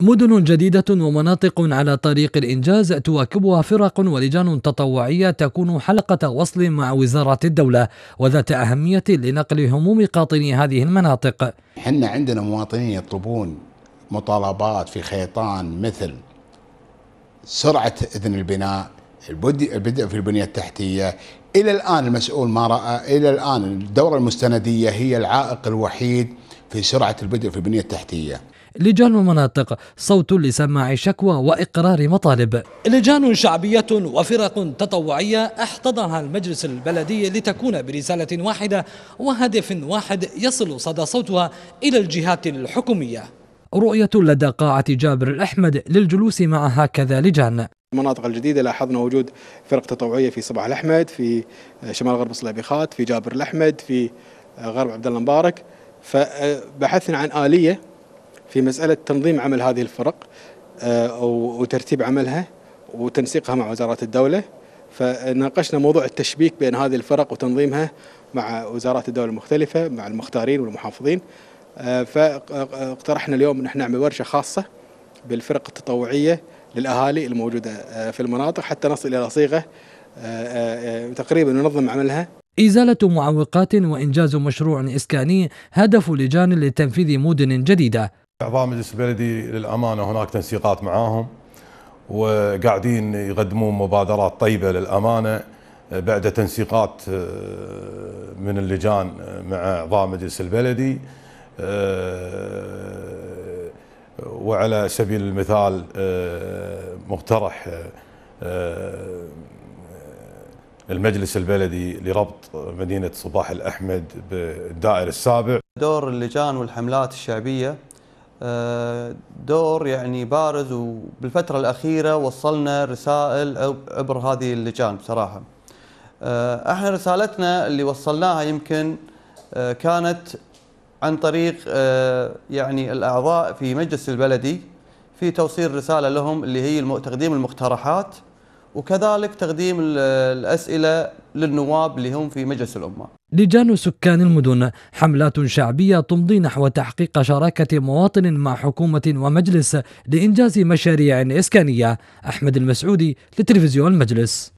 مدن جديدة ومناطق على طريق الإنجاز تواكبها فرق ولجان تطوعية تكون حلقة وصل مع وزارة الدولة وذات أهمية لنقل هموم قاطني هذه المناطق حنا عندنا مواطنين يطلبون مطالبات في خيطان مثل سرعة إذن البناء البدء في البنية التحتية إلى الآن المسؤول ما رأى إلى الآن الدورة المستندية هي العائق الوحيد في سرعة البدء في البنية التحتية لجان مناطق صوت لسماع شكوى وإقرار مطالب لجان شعبية وفرق تطوعية احتضنها المجلس البلدي لتكون برسالة واحدة وهدف واحد يصل صدى صوتها إلى الجهات الحكومية رؤية لدى قاعة جابر الأحمد للجلوس مع هكذا لجان المناطق الجديده لاحظنا وجود فرق تطوعيه في صباح الاحمد في شمال غرب صلابيخات في جابر الاحمد في غرب عبد الله مبارك فبحثنا عن اليه في مسألة تنظيم عمل هذه الفرق آه، وترتيب عملها وتنسيقها مع وزارات الدولة فناقشنا موضوع التشبيك بين هذه الفرق وتنظيمها مع وزارات الدولة المختلفة مع المختارين والمحافظين آه، فاقترحنا اليوم نحن نعمل ورشة خاصة بالفرق التطوعية للأهالي الموجودة آه، في المناطق حتى نصل إلى صيغة تقريبا ننظم عملها إزالة معوقات وإنجاز مشروع إسكاني هدف لجان لتنفيذ مدن جديدة اعضاء مجلس البلدي للامانه هناك تنسيقات معاهم وقاعدين يقدمون مبادرات طيبه للامانه بعد تنسيقات آه، من اللجان مع اعضاء مجلس البلدي آه، وعلى سبيل المثال آه، مقترح المجلس البلدي لربط مدينه صباح الاحمد بالدائر السابع دور اللجان والحملات الشعبيه آه، دور يعني بارز وبالفترة الأخيرة وصلنا رسائل عبر هذه اللجان بصراحة آه، احنا رسالتنا اللي وصلناها يمكن آه، كانت عن طريق يعني الأعضاء في مجلس البلدي في توصيل رسالة لهم اللي هي تقديم المقترحات وكذلك تقديم الأسئلة للنواب اللي هم في مجلس الأمة لجان سكان المدن حملات شعبية تمضي نحو تحقيق شراكة مواطن مع حكومة ومجلس لإنجاز مشاريع إسكانية أحمد المسعودي لتلفزيون المجلس